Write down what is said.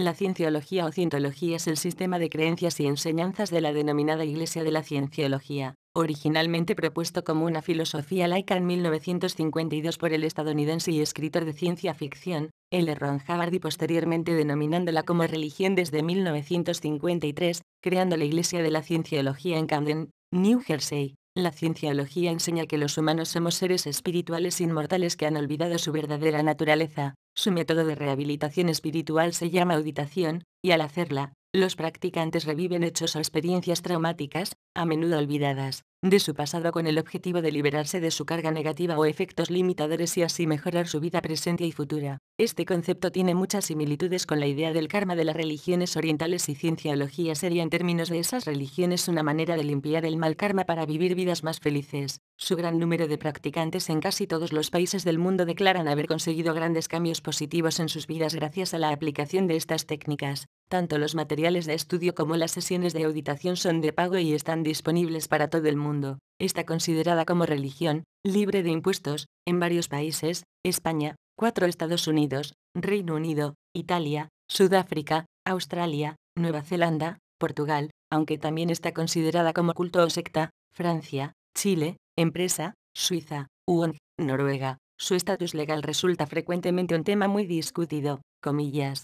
La cienciología o cientología es el sistema de creencias y enseñanzas de la denominada Iglesia de la Cienciología, originalmente propuesto como una filosofía laica en 1952 por el estadounidense y escritor de ciencia ficción, L. Ron Hubbard y posteriormente denominándola como religión desde 1953, creando la Iglesia de la Cienciología en Camden, New Jersey. La cienciología enseña que los humanos somos seres espirituales inmortales que han olvidado su verdadera naturaleza. Su método de rehabilitación espiritual se llama auditación, y al hacerla, los practicantes reviven hechos o experiencias traumáticas, a menudo olvidadas, de su pasado con el objetivo de liberarse de su carga negativa o efectos limitadores y así mejorar su vida presente y futura. Este concepto tiene muchas similitudes con la idea del karma de las religiones orientales y cienciología sería en términos de esas religiones una manera de limpiar el mal karma para vivir vidas más felices. Su gran número de practicantes en casi todos los países del mundo declaran haber conseguido grandes cambios positivos en sus vidas gracias a la aplicación de estas técnicas. Tanto los materiales de estudio como las sesiones de auditación son de pago y están disponibles para todo el mundo. Está considerada como religión, libre de impuestos, en varios países, España, cuatro Estados Unidos, Reino Unido, Italia, Sudáfrica, Australia, Nueva Zelanda, Portugal, aunque también está considerada como culto o secta, Francia, Chile, empresa, Suiza, UON, Noruega. Su estatus legal resulta frecuentemente un tema muy discutido, comillas,